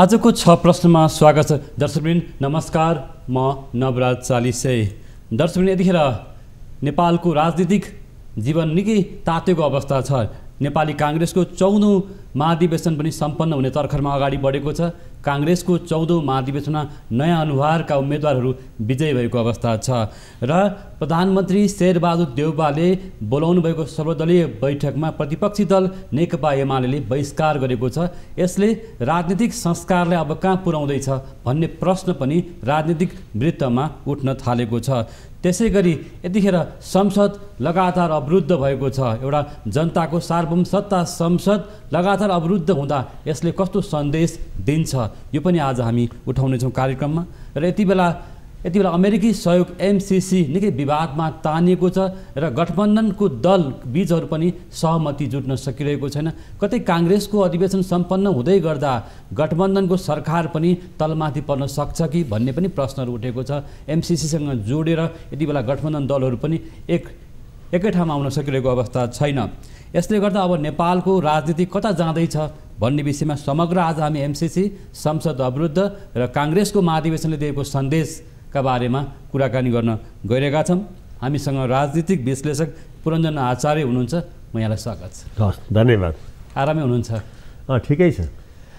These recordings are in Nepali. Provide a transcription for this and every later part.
आजको छ प्रश्नमा स्वागत छ दर्शकबिन नमस्कार म नवराज चालिसे दर्शकबिन यतिखेर नेपालको राजनीतिक जीवन निकै तातेको अवस्था छ नेपाली काङ्ग्रेसको चौधौँ महाधिवेशन पनि सम्पन्न हुने तर्खरमा अगाडि बढेको छ काङ्ग्रेसको चौधौँ महाधिवेशनमा नयाँ अनुहारका उम्मेदवारहरू विजयी भएको अवस्था छ र प्रधानमन्त्री शेरबहादुर देउबाले बोलाउनु भएको सर्वदलीय बैठकमा प्रतिपक्षी दल नेकपा एमाले बहिष्कार गरेको छ यसले राजनीतिक संस्कारलाई अब कहाँ पुर्याउँदैछ भन्ने प्रश्न पनि राजनीतिक वृत्तमा उठ्न थालेको छ त्यसै गरी यतिखेर संसद लगातार अवरुद्ध भएको छ एउटा जनताको सार्वभौम सत्ता संसद लगातार अवरुद्ध हुँदा यसले कस्तो सन्देश दिन्छ यो पनि आज हामी उठाउनेछौँ कार्यक्रममा र यति बेला यति बेला अमेरिकी सहयोग एमसिसी निकै विवादमा तानिएको छ र गठबन्धनको दल बिचहरू पनि सहमति जुट्न सकिरहेको छैन कतै काङ्ग्रेसको अधिवेशन सम्पन्न हुँदै गर्दा गठबन्धनको सरकार पनि तलमाथि पर्न सक्छ कि भन्ने पनि प्रश्नहरू उठेको छ एमसिसीसँग जोडेर यति बेला गठबन्धन दलहरू पनि एक एकै ठाउँमा आउन सकिरहेको अवस्था छैन यसले गर्दा अब नेपालको राजनीति कता जाँदैछ भन्ने विषयमा समग्र आज हामी एमसिसी संसद अवरुद्ध र काङ्ग्रेसको महाधिवेशनले दिएको सन्देशका बारेमा कुराकानी गर्न गइरहेका छौँ हामीसँग राजनीतिक विश्लेषक पुरञ्जन आचार्य हुनुहुन्छ म यहाँलाई स्वागत छ हस् धन्यवाद आरामै हुनुहुन्छ ठिकै छ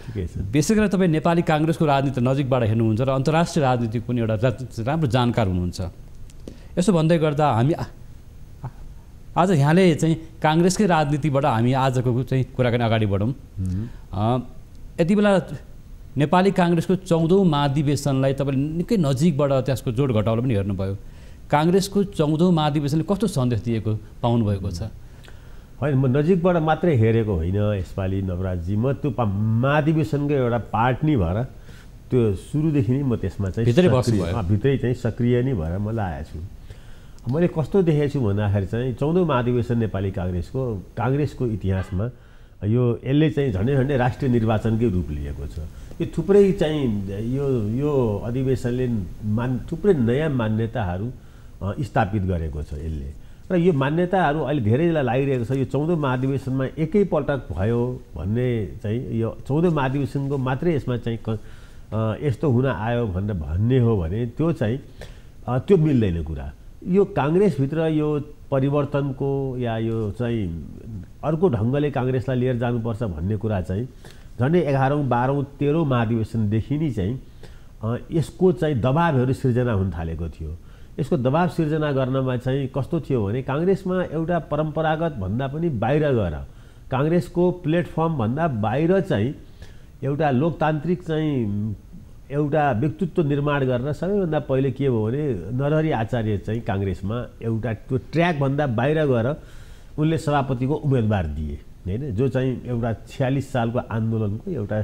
ठिकै छ विशेष गरेर तपाईँ नेपाली काङ्ग्रेसको राजनीति नजिकबाट हेर्नुहुन्छ र अन्तर्राष्ट्रिय राजनीतिको पनि एउटा राम्रो जानकार हुनुहुन्छ यसो भन्दै गर्दा हामी आज यहाँले चाहिँ काङ्ग्रेसकै राजनीतिबाट हामी आजको चाहिँ कुराकानी अगाडि बढौँ यति बेला नेपाली काङ्ग्रेसको चौधौँ महाधिवेशनलाई तपाईँले निकै नजिकबाट त्यसको जोड घटाउन पनि हेर्नुभयो काङ्ग्रेसको चौधौँ महाधिवेशनले कस्तो सन्देश दिएको पाउनुभएको छ होइन म नजिकबाट मात्रै हेरेको होइन यसपालि नवराजी म त्यो महाधिवेशनको एउटा पार्ट नै भएर त्यो सुरुदेखि नै म त्यसमा चाहिँ भित्रै चाहिँ सक्रिय नै भएर म लागेको छु मैले कस्तो देखेको छु भन्दाखेरि चाहिँ चौधौँ महाधिवेशन नेपाली काङ्ग्रेसको काङ्ग्रेसको इतिहासमा यो यसले चाहिँ झन्डै झन्डै राष्ट्रिय निर्वाचनकै रूप लिएको छ यो थुप्रै चाहिँ यो यो अधिवेशनले मान थुप्रै नयाँ मान्यताहरू स्थापित गरेको छ यसले र यो मान्यताहरू अहिले धेरैलाई लागिरहेको छ यो चौधौँ महाधिवेशनमा एकैपल्ट भयो भन्ने चाहिँ यो चौधौँ महाधिवेशनको मात्रै यसमा चाहिँ यस्तो हुन आयो भनेर भन्ने हो भने त्यो चाहिँ त्यो मिल्दैन कुरा यो काङ्ग्रेसभित्र यो परिवर्तनको या यो चाहिँ अर्को ढङ्गले काङ्ग्रेसलाई लिएर जानुपर्छ भन्ने कुरा चाहिँ झन्डै एघारौँ बाह्रौँ तेह्रौँ महाधिवेशनदेखि नै चाहिँ यसको चाहिँ दबाबहरू सिर्जना हुन थालेको थियो यसको दबाब सिर्जना गर्नमा चाहिँ कस्तो थियो भने काङ्ग्रेसमा एउटा परम्परागत भन्दा पनि बाहिर गएर काङ्ग्रेसको प्लेटफर्मभन्दा बाहिर चाहिँ एउटा लोकतान्त्रिक चाहिँ एउटा व्यक्तित्व निर्माण गर्न सबैभन्दा पहिले के भयो भने नरहरी आचार्य चाहिँ काङ्ग्रेसमा एउटा त्यो ट्र्याकभन्दा बाहिर गएर उनले सभापतिको उम्मेदवार दिए होइन जो चाहिँ एउटा छ्यालिस सालको आन्दोलनको एउटा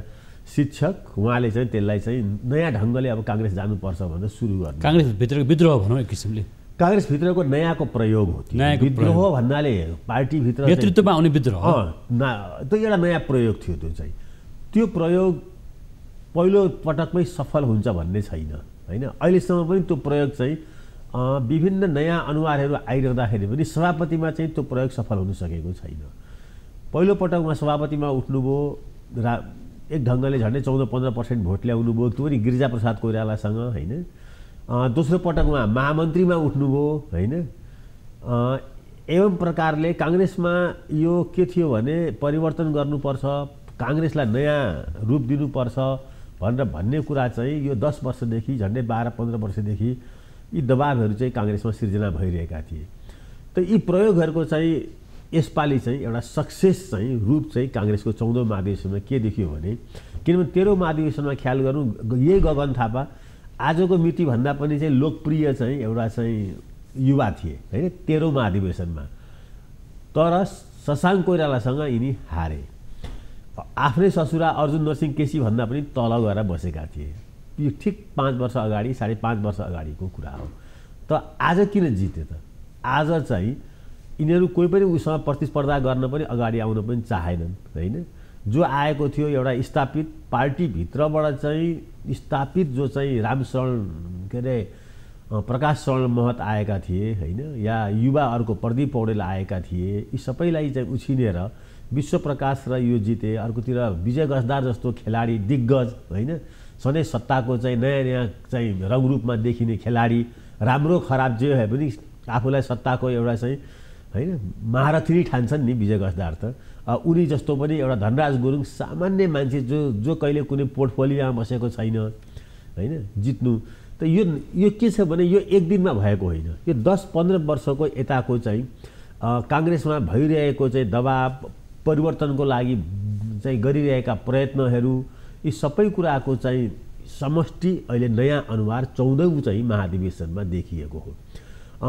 शिक्षक उहाँले चाहिँ त्यसलाई चाहिँ नयाँ ढङ्गले अब काङ्ग्रेस जानुपर्छ भनेर सुरु गर्नु काङ्ग्रेसभित्रको विद्रोह भनौँ एक किसिमले काङ्ग्रेसभित्रको नयाँको प्रयोग हो विद्रोह भन्नाले पार्टीभित्र नेतृत्वमा आउने विद्रोह त्यो एउटा नयाँ प्रयोग थियो त्यो चाहिँ त्यो प्रयोग पहिलो पटकमै सफल हुन्छ भन्ने छैन होइन अहिलेसम्म पनि त्यो प्रयोग चाहिँ विभिन्न नयाँ अनुहारहरू आइरहँदाखेरि पनि सभापतिमा चाहिँ त्यो प्रयोग सफल हुन सकेको छैन पहिलोपटक उहाँ सभापतिमा उठ्नुभयो रा एक ढङ्गले झन्डै चौध पन्ध्र पर्सेन्ट भोट ल्याउनुभयो त्यो पनि गिरिजाप्रसाद कोइरालासँग होइन दोस्रो पटक उहाँ महामन्त्रीमा उठ्नुभयो होइन एवं प्रकारले काङ्ग्रेसमा यो के थियो भने परिवर्तन गर्नुपर्छ काङ्ग्रेसलाई नयाँ रूप दिनुपर्छ भनेर भन्ने कुरा चाहिँ यो दस वर्षदेखि झन्डै बाह्र पन्ध्र वर्षदेखि यी दबाबहरू चाहिँ काङ्ग्रेसमा सिर्जना भइरहेका थिए त यी प्रयोगहरूको चाहिँ यसपालि चाहिँ एउटा सक्सेस चाहिँ रूप चाहिँ काङ्ग्रेसको चौधौँ महाधिवेशनमा के देखियो भने किनभने तेह्रौँ महाधिवेशनमा ख्याल गरौँ यही गगन थापा आजको मितिभन्दा पनि चाहिँ लोकप्रिय चाहिँ एउटा चाहिँ युवा थिए होइन तेह्रौँ महाधिवेशनमा तर ससाङ कोइरालासँग यिनी हारे आफ्नै ससुरा अर्जुन नरसिंह केसी भन्दा पनि तल गएर बसेका थिए यो ठिक पाँच वर्ष अगाडि साढे पाँच वर्ष अगाडिको कुरा हो त आज किन जित्यो त आज चाहिँ यिनीहरू कोही पनि उसँग प्रतिस्पर्धा गर्न पनि अगाडि आउन पनि चाहेनन् होइन जो आएको थियो एउटा स्थापित पार्टीभित्रबाट चाहिँ स्थापित जो चाहिँ रामशरण के अरे प्रकाश शरण महत आएका थिए होइन या युवा अर्को प्रदीप पौडेल आएका थिए यी सबैलाई चाहिँ उछिनेर विश्वप्रकाश र यो जिते अर्कोतिर विजय गजदार जस्तो खेलाडी दिग्गज होइन सधैँ सत्ताको चाहिँ नयाँ नयाँ चाहिँ रङरूपमा देखिने खेलाडी राम्रो खराब जे भए पनि आफूलाई सत्ताको एउटा चाहिँ होइन महारथी नै ठान्छन् नि विजय गजदार त उनी जस्तो पनि एउटा धनराज गुरुङ सामान्य मान्छे जो जो कहिले कुनै पोर्टफोलियोमा बसेको छैन होइन जित्नु त यो यो के छ भने यो एक दिनमा भएको होइन यो दस पन्ध्र वर्षको यताको चाहिँ काङ्ग्रेसमा भइरहेको चाहिँ दबाब परिवर्तनको लागि चाहिँ गरिरहेका प्रयत्नहरू यी सबै कुराको चाहिँ समष्टि अहिले नयाँ अनुहार चौधौँ चाहिँ महाधिवेशनमा देखिएको हो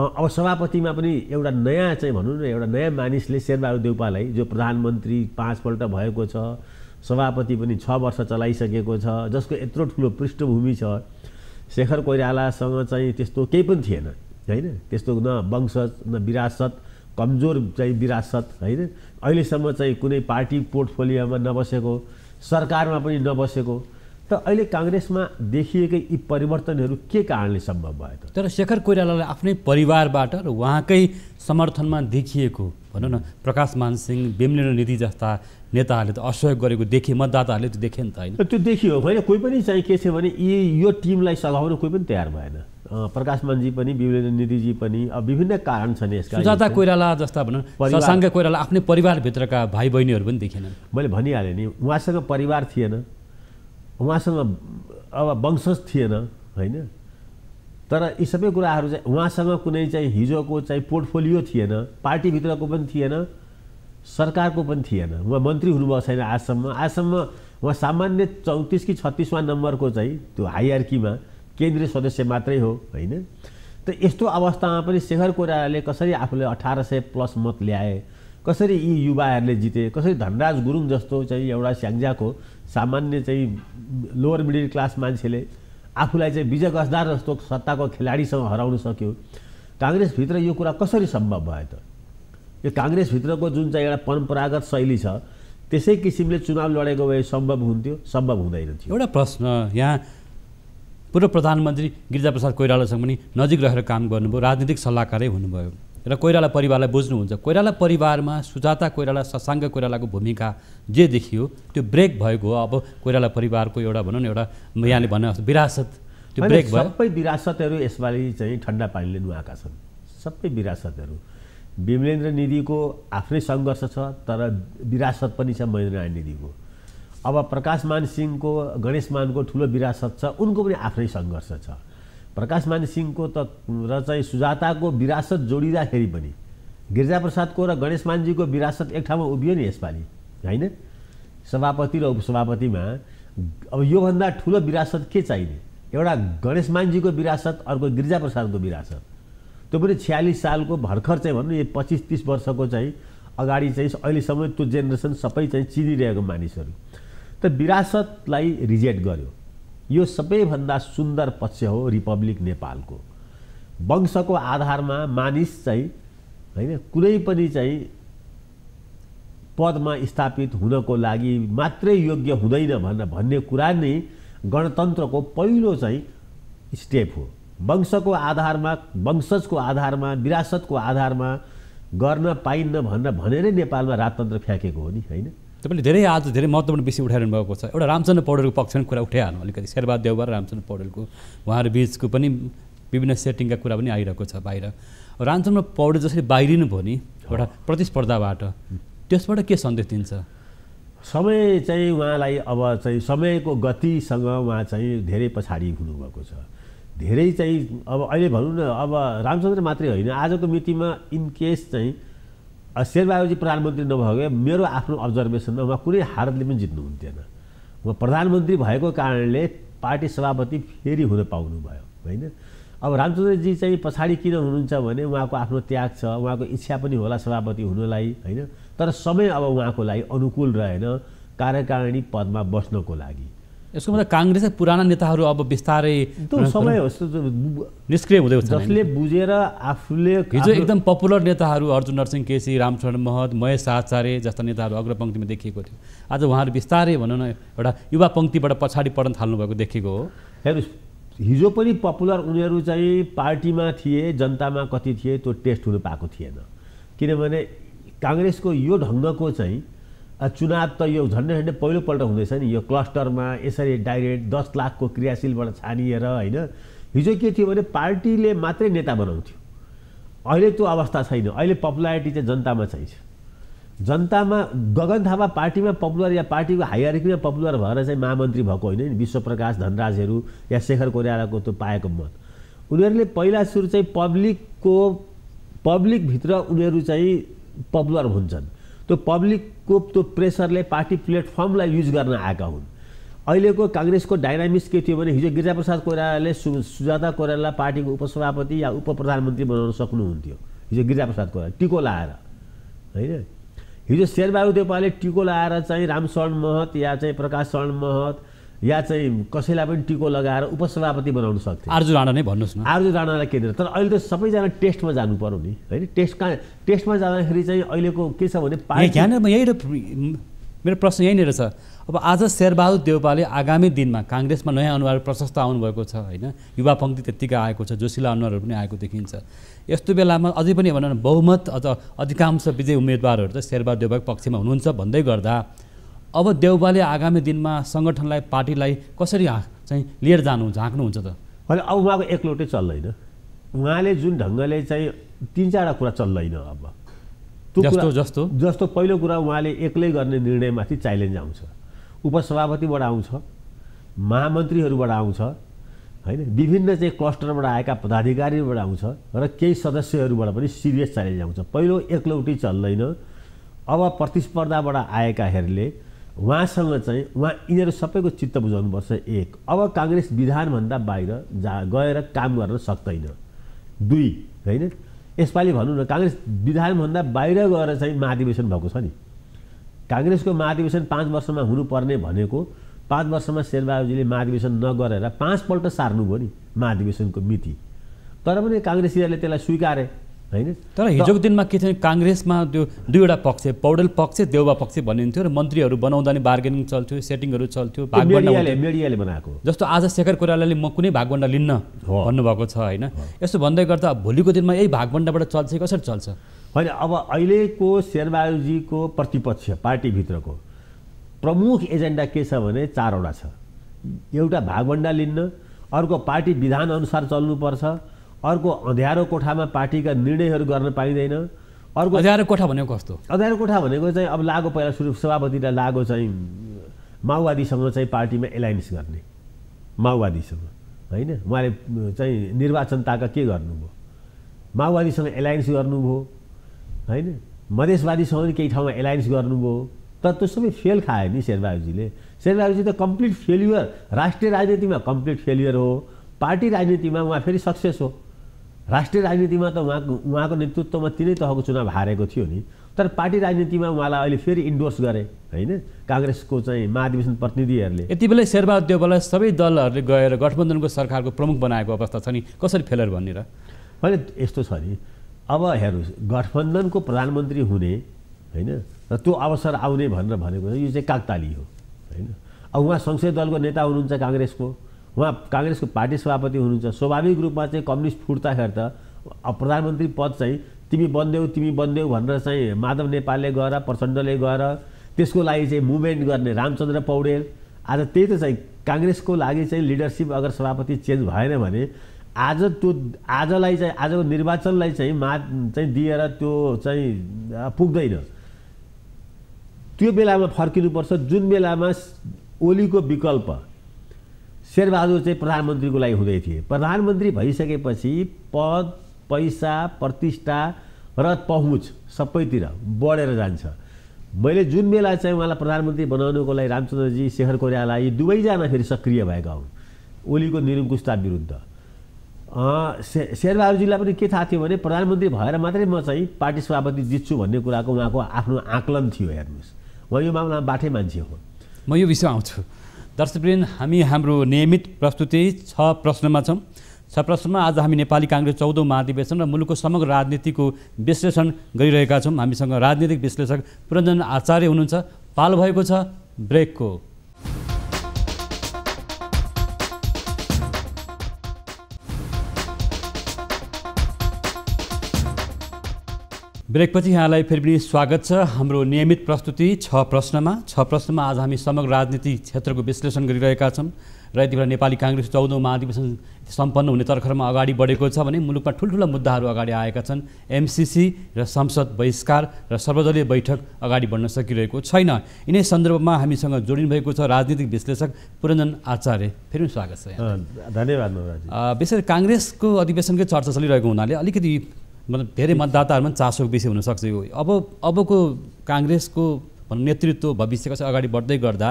अब सभापतिमा पनि एउटा नयाँ चाहिँ भनौँ न एउटा नयाँ मानिसले शेरबहादुर देउपालाई जो प्रधानमन्त्री पाँचपल्ट भएको छ सभापति पनि छ वर्ष चलाइसकेको छ जसको यत्रो ठुलो पृष्ठभूमि छ शेखर कोइरालासँग चाहिँ त्यस्तो केही पनि थिएन होइन त्यस्तो न वंशज न विरासत कमजोर चाहिँ विरासत होइन अहिलेसम्म चाहिँ कुनै पार्टी पोर्टफोलियोमा नबसेको सरकारमा पनि नबसेको त अहिले काङ्ग्रेसमा देखिएकै यी परिवर्तनहरू के कारणले सम्भव भयो त तर शेखर कोइरालालाई आफ्नै परिवारबाट र उहाँकै समर्थनमा देखिएको भनौँ न प्रकाश मानसिंह बेमलेन निधि जस्ता नेताहरूले त असहयोग गरेको देखे मतदाताहरूले त देखे नि त होइन त्यो देखियो होइन कोही पनि चाहिँ के छ भने यी यो टिमलाई सघाउन कोही पनि तयार भएन प्रकाश मनजी पनि विवेन्द्र निधिजी पनि अब विभिन्न कारण छन् यसका सुजाता कोइराला जस्ता भनौँ ससाङ्ग कोइराला आफ्नै परिवारभित्रका भाइ बहिनीहरू पनि देखेनन् मैले भनिहालेँ नि उहाँसँग परिवार थिएन उहाँसँग अब वंशज थिएन होइन तर यी सबै कुराहरू चाहिँ उहाँसँग कुनै चाहिँ हिजोको चाहिँ पोर्टफोलियो थिएन पार्टीभित्रको पनि थिएन सरकारको पनि थिएन उहाँ मन्त्री हुनुभएको छैन आजसम्म आजसम्म उहाँ सामान्य चौतिस कि छत्तिसवा नम्बरको चाहिँ त्यो हाइआर्कीमा केन्द्रीय सदस्य मात्रै हो होइन त यस्तो अवस्थामा पनि शेखर कोइरालाले कसरी आफूले अठार सय प्लस मत ल्याए कसरी यी युवाहरूले जिते कसरी धनराज गुरुङ जस्तो चाहिँ एउटा स्याङ्जाको सामान्य चाहिँ लोवर मिडल क्लास मान्छेले आफूलाई चाहिँ विजय गसदार जस्तो सत्ताको खेलाडीसँग हराउन सक्यो काङ्ग्रेसभित्र यो कुरा कसरी सम्भव भयो त यो काङ्ग्रेसभित्रको जुन चाहिँ एउटा परम्परागत शैली छ त्यसै किसिमले चुनाव लडेको भए सम्भव हुन्थ्यो सम्भव हुँदैन थियो एउटा प्रश्न यहाँ पूर्व प्रधानमन्त्री गिरिजाप्रसाद कोइरालासँग पनि नजिक रहेर काम गर्नुभयो राजनीतिक सल्लाहकारै हुनुभयो र कोइराला परिवारलाई बुझ्नुहुन्छ कोइराला परिवारमा सुजाता कोइराला ससाङ्ग कोइरालाको भूमिका जे देखियो त्यो ब्रेक भएको हो अब कोइराला परिवारको एउटा भनौँ न एउटा यहाँले भने विरासत त्यो ब्रेक भयो सबै विरासतहरू यसपालि चाहिँ ठन्डा पानीले नुहाएका छन् सबै विरासतहरू विमलेन्द्र निधिको आफ्नै सङ्घर्ष छ तर विरासत पनि छ महेन्द्र निधिको अब प्रकाशमान सिंहको गणेशमानको ठुलो विरासत छ उनको पनि आफ्नै सङ्घर्ष छ प्रकाशमान सिंहको त र चाहिँ सुजाताको विरासत जोडिँदाखेरि पनि गिरिजाप्रसादको र गणेशमानजीको विरासत एक ठाउँमा उभियो नि यसपालि होइन सभापति र उपसभापतिमा अब योभन्दा ठुलो विरासत के चाहिने एउटा गणेशमानजीको विरासत अर्को गिरिजाप्रसादको विरासत त्यो पनि छ्यालिस सालको भर्खर चाहिँ भनौँ यो पच्चिस तिस वर्षको चाहिँ अगाडि चाहिँ अहिलेसम्म त्यो जेनेरेसन सबै चाहिँ चिनिरहेको मानिसहरू त विरासतलाई रिजेक्ट गर्यो यो सबैभन्दा सुन्दर पक्ष हो रिपब्लिक नेपालको वंशको आधारमा मानिस चाहिँ होइन कुनै पनि चाहिँ पदमा स्थापित हुनको लागि मात्रै योग्य हुँदैन भनेर भन्ने कुरा नै गणतन्त्रको पहिलो चाहिँ स्टेप हो वंशको आधारमा वंशजको आधारमा विरासतको आधारमा गर्न पाइन्न भनेर भनेरै नेपालमा राजतन्त्र फ्याँकेको हो नि होइन तपाईँले धेरै आज धेरै महत्त्वपूर्ण विषय उठाइरहनु भएको छ एउटा रामचन्द्र पौडेलको पक्षमा कुरा उठाइहाल्नु अलिकति शेरबहाद देवबार रामचन्द्र पौडेलको उहाँहरू बिचको पनि विभिन्न सेटिङका कुरा पनि आइरहेको छ बाहिर रामचन्द्र पौडेल जसरी बाहिरिनु भयो नि एउटा प्रतिस्पर्धाबाट त्यसबाट के सन्देश दिन्छ समय चाहिँ उहाँलाई अब चाहिँ समयको गतिसँग उहाँ चाहिँ धेरै पछाडि हुनुभएको छ धेरै चाहिँ अब अहिले भनौँ न अब रामचन्द्र मात्रै होइन आजको मितिमा इनकेस चाहिँ शेरबहादुरजी प्रधानमन्त्री नभए मेरो आफ्नो अब्जर्भेसनमा उहाँ कुनै हारतले पनि जित्नुहुन्थेन उहाँ प्रधानमन्त्री भएको कारणले पार्टी सभापति फेरि हुन पाउनुभयो होइन अब रामचन्द्रजी चाहिँ पछाडि किन हुनुहुन्छ भने उहाँको आफ्नो त्याग छ उहाँको इच्छा पनि होला सभापति हुनलाई होइन तर समय अब उहाँको लागि अनुकूल रहेन कार्यकारिणी पदमा बस्नको लागि यसको मतलब काङ्ग्रेसका पुराना नेताहरू अब बिस्तारै समय निष्क्रिय हुँदै जसले बुझेर आफूले हिजो एकदम पपुलर नेताहरू अर्जुन नरसिंह केसी रामचरण महत महेश आचार्य जस्ता नेताहरू अग्रपङ्क्तिमा देखिएको थियो आज उहाँहरू बिस्तारै भनौँ न एउटा युवा पङ्क्तिबाट पछाडि पढ्न थाल्नुभएको देखेको हो हेर्नुहोस् हिजो पनि पपुलर उनीहरू चाहिँ पार्टीमा थिए जनतामा कति थिए त्यो टेस्ट हुनु पाएको थिएन किनभने काङ्ग्रेसको यो ढङ्गको चाहिँ चुनाव त यो झन्डै झन्डै पहिलोपल्ट हुँदैछ नि यो क्लस्टरमा यसरी डाइरेक्ट दस लाखको क्रियाशीलबाट छानिएर होइन हिजो के थियो भने पार्टीले मात्रै नेता बनाउँथ्यो अहिले त्यो अवस्था छैन अहिले पपुलारिटी चाहिँ जनतामा चाहिन्छ जनतामा गगन थापा पार्टीमा पपुलर या पार्टीको हाइरिकमा पपुलर भएर चाहिँ महामन्त्री भएको होइन नि विश्वप्रकाश धनराजहरू या शेखर कोरियालाको त्यो पाएको मत उनीहरूले पहिला सुरु चाहिँ पब्लिकको पब्लिकभित्र उनीहरू चाहिँ पपुलर हुन्छन् त्यो पब्लिकको त्यो प्रेसरले पार्टी प्लेटफर्मलाई युज गर्न आएका हुन् अहिलेको काङ्ग्रेसको डाइनामिक्स के थियो भने हिजो गिरिजाप्रसाद कोइरालाले सु सुजाता कोइराला पार्टीको उपसभापति या उप प्रधानमन्त्री बनाउन सक्नुहुन्थ्यो हिजो गिरिजाप्रसाद कोइराला टिको लाएर होइन हिजो शेरबहादुर देवपाले टिको लाएर चाहिँ रामशरण महत या चाहिँ प्रकाश शरण महत या चाहिँ कसैलाई पनि टिको लगाएर उपसभापति बनाउन सक्थे आर्जु राणा नै भन्नुहोस् न आर्जु राणालाई केन्द्र तर अहिले त सबैजना टेस्टमा जानु पर्यो नि होइन टेस्ट कहाँ टेस्टमा जाँदाखेरि चाहिँ अहिलेको के छ भने यहाँनिर यही मेरो प्रश्न यहीँनिर छ अब आज शेरबहादुर देउपाले आगामी दिनमा काङ्ग्रेसमा नयाँ अनुहार प्रशस्त आउनुभएको छ होइन युवा पङ्क्ति त्यत्तिकै आएको छ जोसिला अनुहारहरू पनि आएको देखिन्छ यस्तो बेलामा अझै पनि भनौँ न बहुमत अझ अधिकांश विजय उम्मेदवारहरू त शेरबहादुर देउपाको पक्षमा हुनुहुन्छ भन्दै गर्दा अब देउबाले आगामी दिनमा सङ्गठनलाई पार्टीलाई कसरी चाहिँ लिएर जानुहुन्छ हाँक्नुहुन्छ त होइन अब उहाँको एकलोटै चल्दैन उहाँले जुन ढङ्गले चाहिँ तिन चारवटा कुरा चल्दैन अब जस्तो जस्तो जस्तो पहिलो कुरा उहाँले एक्लै गर्ने निर्णयमाथि च्यालेन्ज आउँछ उपसभापतिबाट आउँछ महामन्त्रीहरूबाट आउँछ होइन विभिन्न चाहिँ क्लस्टरबाट आएका पदाधिकारीहरूबाट आउँछ र केही सदस्यहरूबाट पनि सिरियस च्यालेन्ज आउँछ पहिलो एकलौटी चल्दैन अब प्रतिस्पर्धाबाट आएकाहरूले उहाँसँग चाहिँ उहाँ यिनीहरू सबैको चित्त बुझाउनुपर्छ एक अब काङ्ग्रेस विधानभन्दा बाहिर जा गएर काम गर्न सक्दैन दुई होइन यसपालि भनौँ न काङ्ग्रेस विधानभन्दा बाहिर गएर चाहिँ महाधिवेशन भएको छ नि काङ्ग्रेसको महाधिवेशन पाँच वर्षमा हुनुपर्ने भनेको पाँच वर्षमा शेरबहादुरजीले महाधिवेशन नगरेर पाँचपल्ट सार्नुभयो नि महाधिवेशनको मिति तर पनि काङ्ग्रेसीहरूले त्यसलाई स्वीकारे होइन तर हिजोको दिनमा के थियो काङ्ग्रेसमा त्यो दुईवटा पक्ष पौडेल पक्ष देउबा पक्ष भनिन्थ्यो र मन्त्रीहरू बनाउँदा नि बार्गेनिङ चल्थ्यो सेटिङहरू चल्थ्यो मिडियाले बनाएको जस्तो आज शेखर कोइरालाले म कुनै भागभन्डा लिन्न भन्नुभएको छ होइन यसो भन्दै गर्दा भोलिको दिनमा यही भागभन्डाबाट चल्छ कसरी चल्छ होइन अब अहिलेको शेरबहादुरजीको प्रतिपक्ष पार्टीभित्रको प्रमुख एजेन्डा के छ भने चारवटा छ एउटा भागभन्डा लिन्न अर्को पार्टी विधानअनुसार चल्नुपर्छ अर्को अँध्यारो कोठामा पार्टीका निर्णयहरू गर्न पाइँदैन अर्को अँध्यारो कोठा भनेको कस्तो अँध्यारो कोठा भनेको चाहिँ अब लागो पहिला सुरु सभापतिलाई लागो चाहिँ माओवादीसँग चाहिँ पार्टीमा एलायन्स गर्ने माओवादीसँग होइन उहाँले चाहिँ निर्वाचन ताका के गर्नुभयो माओवादीसँग एलायन्स गर्नुभयो होइन मधेसवादीसँग पनि केही ठाउँमा एलायन्स गर्नुभयो तर त्यो सबै फेल खायो नि शेरबहादुरजीले शेरबहादुरजी त कम्प्लिट फेलियर राष्ट्रिय राजनीतिमा कम्प्लिट फेलियर हो पार्टी राजनीतिमा उहाँ फेरि सक्सेस हो राष्ट्रिय राजनीतिमा त उहाँको उहाँको नेतृत्वमा तिनै तहको चुनाव हारेको थियो नि तर पार्टी राजनीतिमा उहाँलाई अहिले फेरि इन्डोर्स गरे होइन काङ्ग्रेसको चाहिँ महाधिवेशन प्रतिनिधिहरूले यति बेलै शेरबहादुर देवलाई सबै दलहरूले गएर गठबन्धनको सरकारको प्रमुख बनाएको अवस्था छ नि कसरी फेलर भनेर होइन यस्तो छ नि अब हेर्नुहोस् गठबन्धनको प्रधानमन्त्री हुने होइन र त्यो अवसर आउने भनेर भनेको यो चाहिँ कागताली हो होइन अब उहाँ संसदीय दलको नेता हुनुहुन्छ काङ्ग्रेसको उहाँ काङ्ग्रेसको पार्टी सभापति हुनुहुन्छ स्वाभाविक रूपमा चाहिँ कम्युनिस्ट फुट्दाखेरि त प्रधानमन्त्री पद चाहिँ तिमी बन्देऊ तिमी बन्देऊ भनेर चाहिँ माधव नेपालले गएर प्रचण्डले गएर त्यसको लागि चाहिँ मुभमेन्ट गर्ने रामचन्द्र पौडेल आज त्यही त चाहिँ काङ्ग्रेसको लागि चाहिँ लिडरसिप अगर सभापति चेन्ज भएन भने आज त्यो आजलाई चाहिँ आजको निर्वाचनलाई चाहिँ मा चाहिँ दिएर त्यो चाहिँ पुग्दैन त्यो बेलामा फर्किनुपर्छ जुन बेलामा ओलीको विकल्प शेरबहादुर चाहिँ प्रधानमन्त्रीको लागि हुँदै थिए प्रधानमन्त्री भइसकेपछि पद पैसा प्रतिष्ठा र पहुँच सबैतिर बढेर जान्छ मैले जुन बेला चाहिँ उहाँलाई प्रधानमन्त्री बनाउनुको लागि रामचन्द्रजी शेखर कोरियालाई दुवैजना फेरि सक्रिय भएका हुन् ओलीको निरुङ्कुस्ता विरुद्ध से शेरबहादुरजीलाई पनि के थाहा थियो भने प्रधानमन्त्री भएर मात्रै म चाहिँ पार्टी सभापति जित्छु भन्ने कुराको उहाँको आफ्नो आकलन थियो हेर्नुहोस् उहाँ यो मामलामा बाठै मान्छे हो म यो विषय आउँछु दर्शकवृन्द हामी हाम्रो नियमित प्रस्तुति छ प्रश्नमा छौँ छ प्रश्नमा आज हामी नेपाली काङ्ग्रेस चौधौँ महाधिवेशन र मुलुकको समग्र राजनीतिको विश्लेषण गरिरहेका छौँ हामीसँग राजनीतिक विश्लेषक पुरञ्जन आचार्य हुनुहुन्छ पाल भएको छ ब्रेकको ब्रेकपछि यहाँलाई फेरि पनि स्वागत छ हाम्रो नियमित प्रस्तुति छ प्रश्नमा छ प्रश्नमा आज हामी समग्र राजनीति क्षेत्रको विश्लेषण गरिरहेका छौँ र यति बेला नेपाली काङ्ग्रेस चौधौँ महाधिवेशन सम्पन्न हुने तर्खरमा अगाडि बढेको छ भने मुलुकमा ठुल्ठुला मुद्दाहरू अगाडि आएका छन् एमसिसी र संसद बहिष्कार र सर्वदलीय बैठक अगाडि बढ्न सकिरहेको छैन यिनै सन्दर्भमा हामीसँग जोडिनु भएको छ राजनीतिक विश्लेषक पुरञ्जन आचार्य फेरि पनि स्वागत छ धन्यवाद विशेष काङ्ग्रेसको अधिवेशनकै चर्चा चलिरहेको हुनाले अलिकति मतलब धेरै मतदाताहरूमा चासोको बेसी हुनसक्छ यो अब अबको काङ्ग्रेसको नेतृत्व भविष्य कसरी अगाडि बढ्दै गर्दा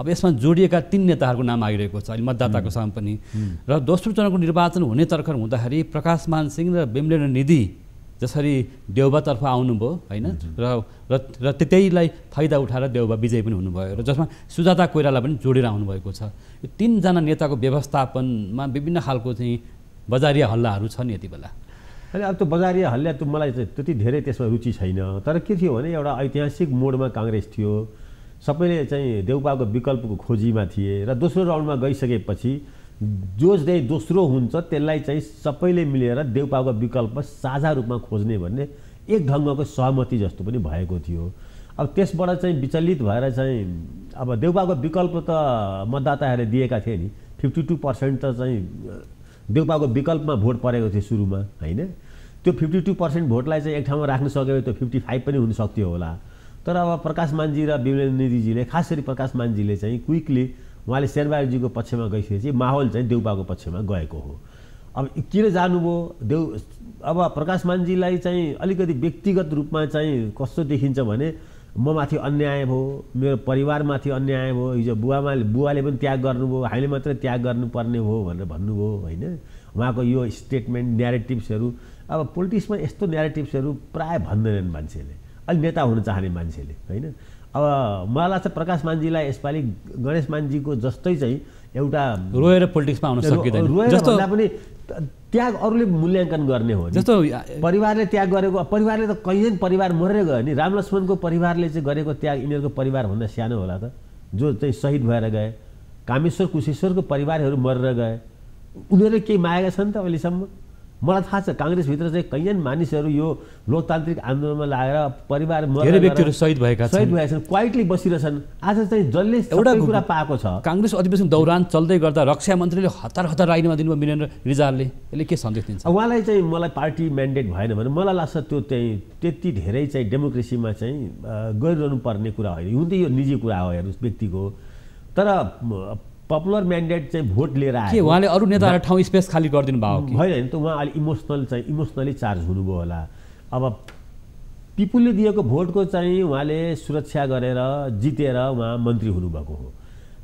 अब यसमा जोडिएका तिन नेताहरूको नाम आइरहेको छ अहिले मतदाताको सामु पनि र दोस्रो चरणको निर्वाचन हुने तर्खर हुँदाखेरि प्रकाशमान सिंह र बेमलेन निधि जसरी देउबातर्फ आउनुभयो होइन र र त्यतैलाई फाइदा उठाएर देउबा विजय पनि हुनुभयो र जसमा सुजाता कोइराला पनि जोडेर आउनुभएको छ यो तिनजना नेताको व्यवस्थापनमा विभिन्न खालको चाहिँ बजारिया हल्लाहरू छन् यति बेला अहिले अब त्यो बजारिया हल्ला त मलाई त्यति धेरै त्यसमा रुचि छैन तर के थियो भने एउटा ऐतिहासिक मोडमा काङ्ग्रेस थियो सबैले चाहिँ देउपाको विकल्पको खोजीमा थिए र दोस्रो राउन्डमा गइसकेपछि जो चाहिँ दोस्रो हुन्छ त्यसलाई चाहिँ सबैले मिलेर देउपाको विकल्प साझा रूपमा खोज्ने भन्ने एक ढङ्गको सहमति जस्तो पनि भएको थियो अब त्यसबाट चाहिँ विचलित भएर चाहिँ अब देउपाको विकल्प त मतदाताहरूले दिएका थिए नि फिफ्टी टू पर्सेन्ट त चाहिँ बेलपाको विकल्पमा भोट परेको थियो सुरुमा होइन त्यो फिफ्टी टू पर्सेन्ट भोटलाई चाहिँ एक ठाउँमा राख्न सक्यो भने त्यो फिफ्टी फाइभ पनि हुनसक्थ्यो होला तर अब प्रकाश मान्जी र निधिजीले खास गरी प्रकाश मान्जीले चाहिँ क्विकली उहाँले शेरबहादुरजीको पक्षमा गइसकेपछि माहौल चाहिँ देउपाको पक्षमा गएको हो अब किन जानुभयो देउ अब प्रकाश मान्जीलाई चाहिँ अलिकति व्यक्तिगत रूपमा चाहिँ कस्तो देखिन्छ भने म माथि अन्याय भयो मेरो परिवारमाथि अन्याय भयो हिजो बुवामा बुवाले पनि त्याग गर्नुभयो हामीले मात्रै त्याग गर्नुपर्ने हो भनेर भन्नुभयो होइन उहाँको यो स्टेटमेन्ट न्यारेटिभ्सहरू अब पोलिटिक्समा यस्तो न्यारेटिभ्सहरू प्राय भन्दैनन् मान्छेले अलिक नेता हुन चाहने मान्छेले होइन अब मलाई लाग्छ प्रकाश मान्जीलाई यसपालि गणेश मान्जीको जस्तै चाहिँ एउटा रोएर पोलिटिक्समा आउन सकिँदैन जस्तो पनि त्याग अरूले मूल्याङ्कन गर्ने हो जस्तो परिवारले त्याग गरेको परिवारले त कहिले परिवार मरेर गयो नि राम लक्ष्मणको परिवारले चाहिँ गरेको त्याग यिनीहरूको परिवारभन्दा सानो होला त जो चाहिँ शहीद भएर गए कामेश्वर कुशेश्वरको परिवारहरू मरेर गए उनीहरूले केही मागेका छन् त अहिलेसम्म मलाई थाहा छ काङ्ग्रेसभित्र चाहिँ कैयन मानिसहरू यो लोकतान्त्रिक आन्दोलनमा लागेर परिवार धेरै व्यक्तिहरू शहीद भएका शहीद भएका छन् क्वाइटली बसिरहेछन् आज चाहिँ जसले एउटा कुरा पाएको छ काङ्ग्रेस अधिवेशन दौरान चल्दै गर्दा रक्षा मन्त्रीले हतार हतार राइनमा दिनुभयो मिनेन्द्र रिजालले यसले के सन्देश दिन्छ उहाँलाई चाहिँ मलाई पार्टी म्यान्डेट भएन भने मलाई लाग्छ त्यो चाहिँ त्यति धेरै चाहिँ डेमोक्रेसीमा चाहिँ गरिरहनु पर्ने कुरा होइन हुन त यो निजी कुरा हो हेर्नुहोस् व्यक्तिको तर पपुलर म्यान्डेट चाहिँ भोट लिएर आयो उहाँले अरू नेताहरू ठाउँ स्पेस खाली गरिदिनु भएको होइन नि त उहाँ अलिक इमोसनल चाहिँ इमोसनली चार्ज हुनुभयो होला अब पिपुलले दिएको भोटको चाहिँ उहाँले सुरक्षा गरेर जितेर उहाँ मन्त्री हुनुभएको हो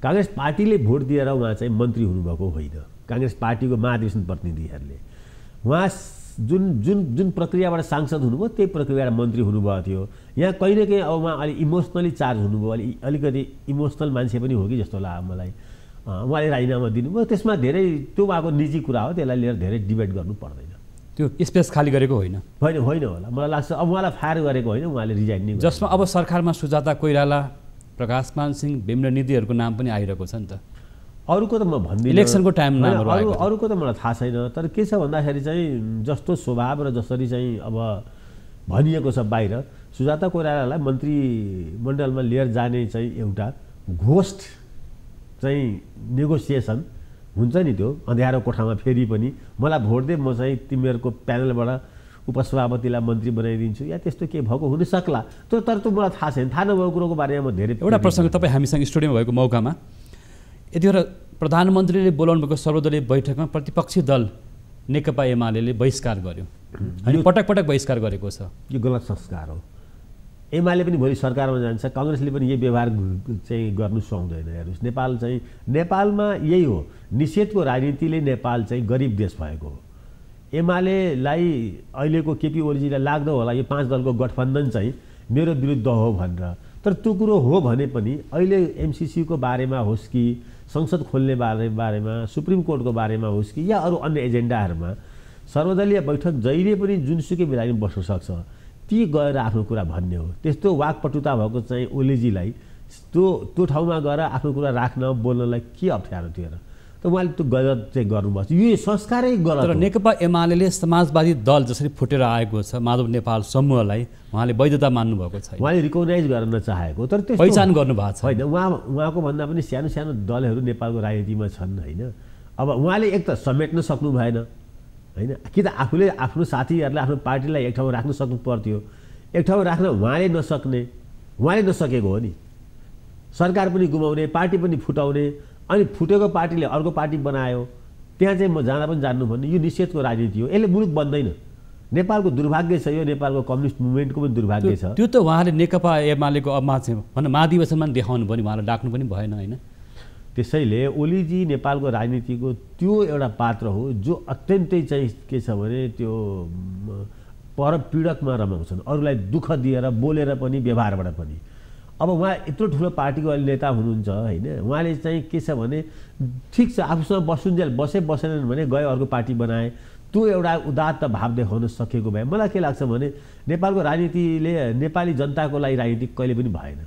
काङ्ग्रेस पार्टीले भोट दिएर उहाँ चाहिँ मन्त्री हुनुभएको होइन काङ्ग्रेस पार्टीको महाधिवेशन प्रतिनिधिहरूले उहाँ जुन जुन जुन प्रक्रियाबाट सांसद हुनुभयो त्यही प्रक्रियाबाट मन्त्री हुनुभएको थियो यहाँ कहीँ न कहीँ अब उहाँ अलिक इमोसनली चार्ज हुनुभयो अलिक अलिकति इमोसनल मान्छे पनि हो कि जस्तो लाग्यो मलाई उहाँले राजीनामा दिनुभयो त्यसमा धेरै त्यो उहाँको निजी कुरा हो त्यसलाई लिएर धेरै डिबेट गर्नु पर्दैन त्यो स्पेस खाली गरेको होइन होइन होइन होला मलाई लाग्छ अब उहाँलाई फायर गरेको होइन उहाँले रिजाइन नै जसमा अब सरकारमा सुजाता कोइराला प्रकाशमान सिंह निधिहरूको नाम पनि आइरहेको छ नि त अरूको त म भन्दिनँ इलेक्सनको टाइम अरू अरूको त मलाई थाहा छैन तर के छ भन्दाखेरि चाहिँ जस्तो स्वभाव र जसरी चाहिँ अब भनिएको छ बाहिर सुजाता कोइरालालाई मन्त्रीमण्डलमा लिएर जाने चाहिँ एउटा घोस्ट चाहिँ नेगोसिएसन हुन्छ नि त्यो अँध्यारो कोठामा फेरि पनि मलाई भोट दे म चाहिँ तिमीहरूको प्यानलबाट उपसभापतिलाई मन्त्री बनाइदिन्छु या त्यस्तो केही भएको हुनसक्ला त्यो तर त्यो मलाई थाहा छैन थाहा नभएको कुरोको बारेमा म धेरै एउटा प्रसङ्ग तपाईँ हामीसँग स्टुडियोमा भएको मौकामा यति बेला प्रधानमन्त्रीले बोलाउनु भएको सर्वदलीय बैठकमा प्रतिपक्षी दल नेकपा एमाले बहिष्कार गर्यो अनि पटक पटक बहिष्कार गरेको छ यो गलत संस्कार हो एमाले पनि भोलि सरकारमा जान्छ कङ्ग्रेसले पनि यही व्यवहार चाहिँ गर्नु सुहाउँदैन हेर्नुहोस् नेपाल चाहिँ नेपालमा यही हो निषेधको राजनीतिले नेपाल चाहिँ गरिब देश भएको हो एमालेलाई अहिलेको केपी ओलीजीलाई लाग्दो होला यो पाँच दलको गठबन्धन चाहिँ मेरो विरुद्ध हो भनेर तर त्यो कुरो हो भने पनि अहिले एमसिसीको बारेमा होस् कि संसद खोल्ने बारे बारेमा सुप्रिम कोर्टको बारेमा होस् कि या अरू अन्य एजेन्डाहरूमा सर्वदलीय बैठक जहिले पनि जुनसुकै बेला पनि बस्न सक्छ ती गएर आफ्नो कुरा भन्ने हो त्यस्तो वाकपटुता भएको चाहिँ ओलीजीलाई त्यो त्यो ठाउँमा गएर आफ्नो कुरा राख्न बोल्नलाई के अप्ठ्यारो थियो र त उहाँले त्यो गलत चाहिँ गर्नुभएको यो संस्कारै गलत नेकपा एमाले समाजवादी दल जसरी फुटेर आएको छ माधव नेपाल समूहलाई उहाँले वैधता मान्नुभएको छ उहाँले रिकगनाइज गर्न चाहेको तर त्यो पहिचान गर्नुभएको छ होइन उहाँ उहाँको भन्दा पनि सानो सानो दलहरू नेपालको राजनीतिमा छन् होइन अब उहाँले एक त समेट्न सक्नु भएन होइन कि त आफूले आफ्नो साथीहरूलाई आफ्नो पार्टीलाई एक ठाउँमा राख्न सक्नु पर्थ्यो एक ठाउँमा राख्न उहाँले नसक्ने उहाँले नसकेको हो नि सरकार पनि गुमाउने पार्टी पनि फुटाउने अनि फुटेको पार्टीले अर्को पार्टी बनायो त्यहाँ चाहिँ म जाँदा पनि जान्नु भन्ने यो निषेधको राजनीति हो यसले मुलुक बन्दैन नेपालको दुर्भाग्य छ यो नेपालको कम्युनिस्ट मुभमेन्टको पनि दुर्भाग्य छ त्यो त उहाँले नेकपा एमालेको अब भनौँ महाधिवेशनमा देखाउनु पनि उहाँलाई डाक्नु पनि भएन होइन त्यसैले ओलीजी नेपालको राजनीतिको त्यो एउटा पात्र हो जो अत्यन्तै चाहिँ के छ भने त्यो पर पीडकमा रमाउँछन् अरूलाई दुःख दिएर बोलेर पनि व्यवहारबाट पनि अब उहाँ यत्रो ठुलो पार्टीको अहिले नेता हुनुहुन्छ होइन उहाँले चाहिँ के छ भने ठिक छ आफूसँग बसुन्जेल बसे बसेनन् भने गए अर्को पार्टी बनाए त्यो एउटा उदात्त भाव देखाउन सकेको भए मलाई के लाग्छ भने नेपालको राजनीतिले नेपाली जनताको लागि राजनीति कहिले पनि भएन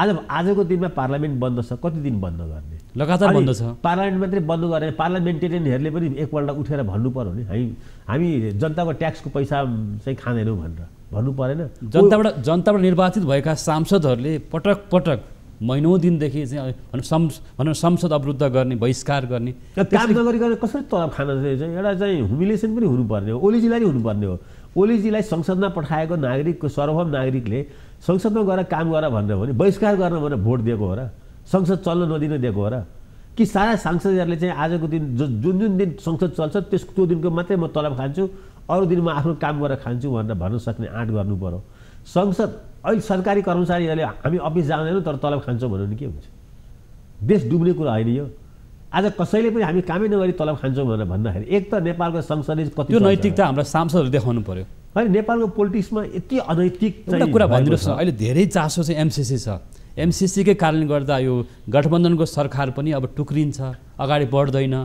आज आजको दिनमा पार्लियामेन्ट बन्द छ कति दिन बन्द गर्ने लगातार बन्द छ पार्लियामेन्ट मात्रै बन्द गर्ने पार्लियामेन्टेरियनहरूले पनि एकपल्ट उठेर भन्नु पर्यो नि हामी हामी जनताको ट्याक्सको पैसा चाहिँ खाँदैनौँ भनेर भन्नु परेन जनताबाट जनताबाट निर्वाचित भएका सांसदहरूले पटक पटक महिनौ दिनदेखि चाहिँ भनौँ संसद अवरुद्ध गर्ने बहिष्कार गर्ने काम नगरी नगरिकन कसरी तलब खान चाहिँ एउटा चाहिँ हुमिलेसन पनि हुनुपर्ने हो ओलीजीलाई नै हुनुपर्ने हो ओलीजीलाई संसदमा पठाएको नागरिकको सर्वभौम नागरिकले संसदमा गएर काम गर भनेर भने बहिष्कार गर्न भनेर भोट दिएको हो र संसद चल्न नदिन दिएको हो र कि सारा सांसदहरूले चाहिँ आजको दिन जो जुन जुन दिन संसद चल्छ त्यस त्यो दिनको मात्रै म तलब खान्छु अरू दिन म आफ्नो काम गरेर खान्छु भनेर भन्न सक्ने आँट गर्नु पऱ्यो संसद अहिले सरकारी कर्मचारीहरूले हामी अफिस जाँदैनौँ तर तलब खान्छौँ भन्यो भने के हुन्छ देश डुब्ने कुरा होइन यो आज कसैले पनि हामी कामै नगरी तलब खान्छौँ भनेर भन्दाखेरि एक त नेपालको संसदले कति त्यो नैतिकता हाम्रो सांसदहरू देखाउनु पर्यो होइन नेपालको पोलिटिक्समा यति अनैतिक कुरा भनिदिनुहोस् न अहिले धेरै चासो चाहिँ एमसिसी छ एमसिसीकै कारणले गर्दा यो गठबन्धनको सरकार पनि अब टुक्रिन्छ अगाडि बढ्दैन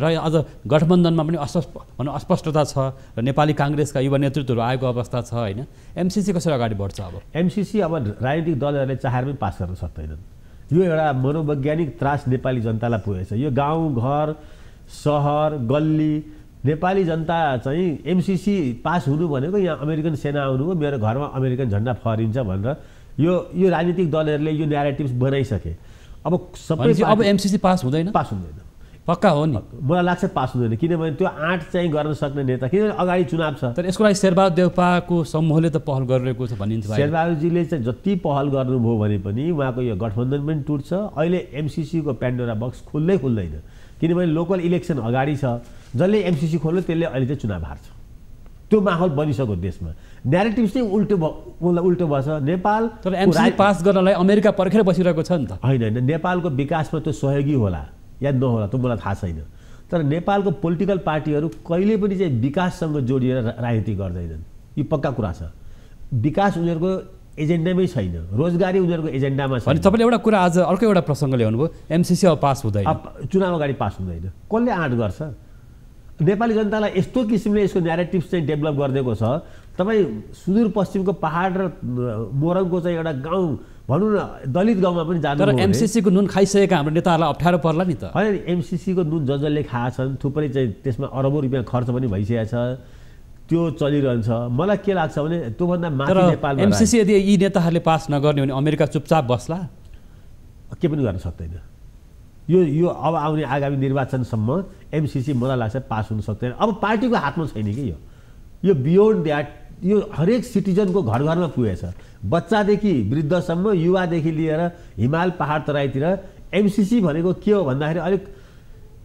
र अझ गठबन्धनमा पनि अस्पष्ट भनौँ अस्पष्टता छ र नेपाली काङ्ग्रेसका युवा नेतृत्वहरू आएको अवस्था छ होइन एमसिसी कसरी अगाडि बढ्छ अब एमसिसी अब राजनीतिक दलहरूले चाहेर पनि पास गर्न सक्दैनन् यो एउटा मनोवैज्ञानिक त्रास नेपाली जनतालाई पुगेछ यो गाउँ घर सहर गल्ली नेपाली जनता चाहिँ एमसिसी पास हुनु भनेको यहाँ अमेरिकन सेना आउनु हो मेरो घरमा अमेरिकन झन्डा फहरिन्छ भनेर यो यो राजनीतिक दलहरूले यो न्यारेटिभ बनाइसके अब सबै अब एमसिसी पास हुँदैन पास हुँदैन पक्का हो नि मलाई लाग्छ पास हुँदैन किनभने त्यो आँट चाहिँ गर्न सक्ने नेता किनभने अगाडि चुनाव छ तर यसको लागि शेरबहादुर देवपाको समूहले त पहल गरिरहेको छ भनिन्छ शेरबहादुरजीले चाहिँ जति पहल गर्नुभयो भने पनि उहाँको यो गठबन्धन पनि टुट्छ अहिले एमसिसीको प्यान्डोरा बक्स खुल्दै खुल्दैन किनभने लोकल इलेक्सन अगाडि छ जसले एमसिसी खोल्यो त्यसले अहिले चाहिँ चुनाव हार्छ त्यो माहौल बनिसक्यो देशमा नेरेटिभ चाहिँ उल्टो उल्टो भएछ नेपाल तर एमसिसी पास गर्नलाई अमेरिका पर्खेर बसिरहेको छ नि त होइन होइन नेपालको विकासमा त्यो सहयोगी होला या नहोला त मलाई थाहा छैन तर नेपालको पोलिटिकल पार्टीहरू कहिले पनि चाहिँ विकाससँग जोडिएर राजनीति गर्दैनन् यो पक्का कुरा छ विकास उनीहरूको एजेन्डामै छैन रोजगारी उनीहरूको एजेन्डामा छैन तपाईँले एउटा कुरा आज अर्को एउटा प्रसङ्ग ल्याउनुभयो एमसिसी अब पास हुँदैन चुनाव अगाडि पास हुँदैन कसले आँट गर्छ नेपाली जनतालाई यस्तो किसिमले यसको नेरेटिभ चाहिँ डेभलप गरिदिएको छ तपाईँ सुदूरपश्चिमको पहाड र मोरङको चाहिँ एउटा गाउँ भनौँ न दलित गाउँमा पनि जानु तर एमसिसीको नुन खाइसकेका हाम्रो नेताहरूलाई अप्ठ्यारो पर्ला नि त होइन एमसिसीको नुन ज जसले खाएछन् थुप्रै चाहिँ त्यसमा अरबौँ रुपियाँ खर्च पनि भइसकेको छ त्यो चलिरहन्छ मलाई के लाग्छ भने त्योभन्दा माथि नेपाल एमसिसी यदि यी नेताहरूले पास नगर्ने भने अमेरिका चुपचाप बस्ला के पनि गर्न सक्दैन यो यो अब आउने आगामी निर्वाचनसम्म एमसिसी मलाई लाग्छ पास हुन सक्दैन अब पार्टीको हातमा छैन कि यो यो बियोन्ड द्याट यो हरेक सिटिजनको घर घरमा पुगेछ बच्चादेखि वृद्धसम्म युवादेखि लिएर हिमाल पहाड तराईतिर एमसिसी भनेको के हो भन्दाखेरि अलिक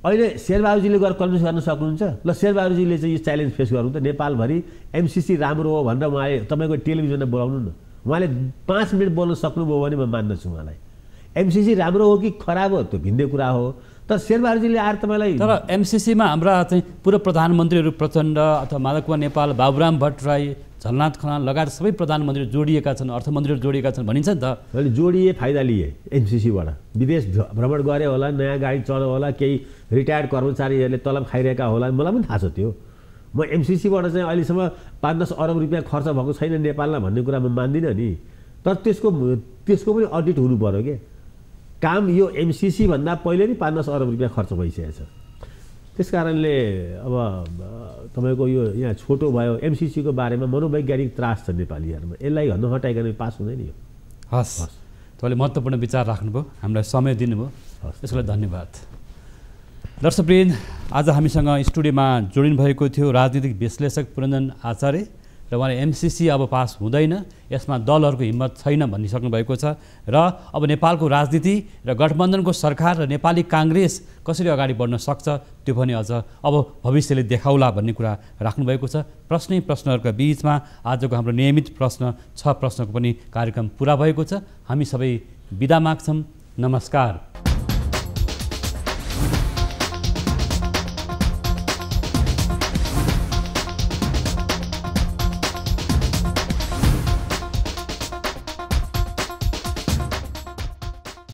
अहिले शेरबहादुरजीले गएर कन्भिन्स गर्न सक्नुहुन्छ ल शेरबहादुरजीले चाहिँ यो च्यालेन्ज फेस गर्नु त नेपालभरि एमसिसी राम्रो हो भनेर उहाँले तपाईँको टेलिभिजनमा बोलाउनु न उहाँले पाँच मिनट बोल्न सक्नुभयो भने म मान्दछु उहाँलाई एमसिसी राम्रो हो कि खराब हो त्यो भिन्दै कुरा हो तर शेरबहादुरजीले आएर तपाईँलाई तर एमसिसीमा हाम्रा चाहिँ पूर्व प्रधानमन्त्रीहरू प्रचण्ड अथवा माधव कुमार नेपाल बाबुराम भट्टराई झलनाथ खनाल लगायत सबै प्रधानमन्त्री जोडिएका छन् अर्थमन्त्रीहरू जोडिएका छन् भनिन्छ नि त मैले जोडिए फाइदा लिएँ एमसिसीबाट विदेश भ्रमण गरे होला नयाँ गाडी चढ्यो होला केही रिटायर्ड कर्मचारीहरूले तलब खाइरहेका होला मलाई पनि थाहा छ त्यो म एमसिसीबाट चाहिँ अहिलेसम्म पाँच दस अरब रुपियाँ खर्च भएको छैन नेपालमा भन्ने कुरा म मान्दिनँ नि तर त्यसको त्यसको पनि अडिट हुनु पऱ्यो क्या काम यो एमसिसीभन्दा पहिले नै पाँच दस अरब रुपियाँ खर्च भइसकेको छ त्यस कारणले अब तपाईँको यो यहाँ छोटो भयो एमसिसीको बारेमा मनोवैज्ञानिक त्रास छ नेपालीहरूमा यसलाई नहटाइकन पास हुँदैन यो हस् तपाईँले महत्त्वपूर्ण विचार राख्नुभयो हामीलाई समय दिनुभयो हस् लागि धन्यवाद दर्शकवृन्द आज हामीसँग स्टुडियोमा जोडिनु भएको थियो राजनीतिक विश्लेषक पुरञ्जन आचार्य र उहाँले एमसिसी अब पास हुँदैन यसमा दलहरूको हिम्मत छैन भनिसक्नु भएको छ र अब नेपालको राजनीति र गठबन्धनको सरकार र नेपाली काङ्ग्रेस कसरी अगाडि बढ्न सक्छ त्यो पनि अझ अब भविष्यले देखाउला भन्ने कुरा राख्नुभएको छ प्रश्नै प्रश्नहरूका बिचमा आजको हाम्रो नियमित प्रश्न छ प्रश्नको पनि कार्यक्रम पुरा भएको छ हामी सबै बिदा माग्छौँ नमस्कार